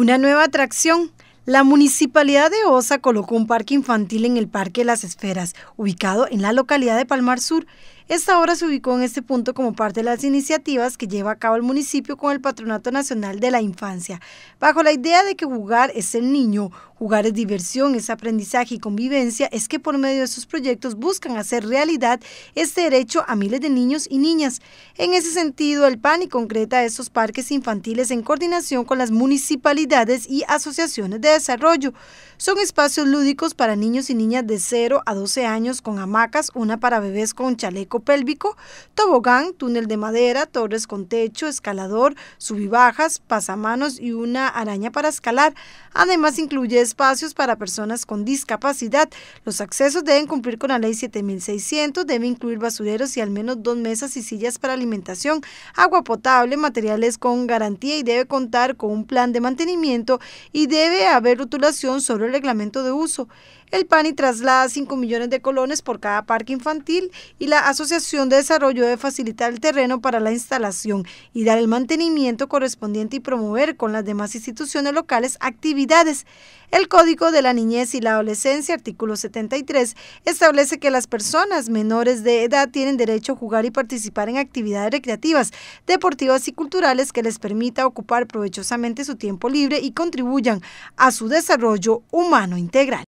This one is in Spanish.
Una nueva atracción la municipalidad de Osa colocó un parque infantil en el Parque de Las Esferas, ubicado en la localidad de Palmar Sur. Esta obra se ubicó en este punto como parte de las iniciativas que lleva a cabo el municipio con el Patronato Nacional de la Infancia, bajo la idea de que jugar es el niño, jugar es diversión, es aprendizaje y convivencia, es que por medio de sus proyectos buscan hacer realidad este derecho a miles de niños y niñas. En ese sentido, el PANI concreta estos parques infantiles en coordinación con las municipalidades y asociaciones de desarrollo. Son espacios lúdicos para niños y niñas de 0 a 12 años con hamacas, una para bebés con chaleco pélvico, tobogán, túnel de madera, torres con techo, escalador, subibajas, pasamanos y una araña para escalar. Además incluye espacios para personas con discapacidad. Los accesos deben cumplir con la ley 7600, debe incluir basureros y al menos dos mesas y sillas para alimentación, agua potable, materiales con garantía y debe contar con un plan de mantenimiento y debe haber haber rotulación sobre el reglamento de uso. El PANI traslada 5 millones de colones por cada parque infantil y la Asociación de Desarrollo debe facilitar el terreno para la instalación y dar el mantenimiento correspondiente y promover con las demás instituciones locales actividades. El Código de la Niñez y la Adolescencia, artículo 73, establece que las personas menores de edad tienen derecho a jugar y participar en actividades recreativas, deportivas y culturales que les permita ocupar provechosamente su tiempo libre y contribuyan a su desarrollo humano integral.